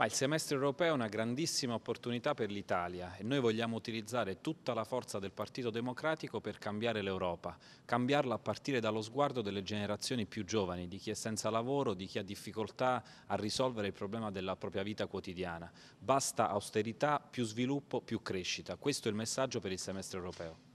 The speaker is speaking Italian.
Ma il semestre europeo è una grandissima opportunità per l'Italia e noi vogliamo utilizzare tutta la forza del Partito Democratico per cambiare l'Europa, cambiarla a partire dallo sguardo delle generazioni più giovani, di chi è senza lavoro, di chi ha difficoltà a risolvere il problema della propria vita quotidiana. Basta austerità, più sviluppo, più crescita. Questo è il messaggio per il semestre europeo.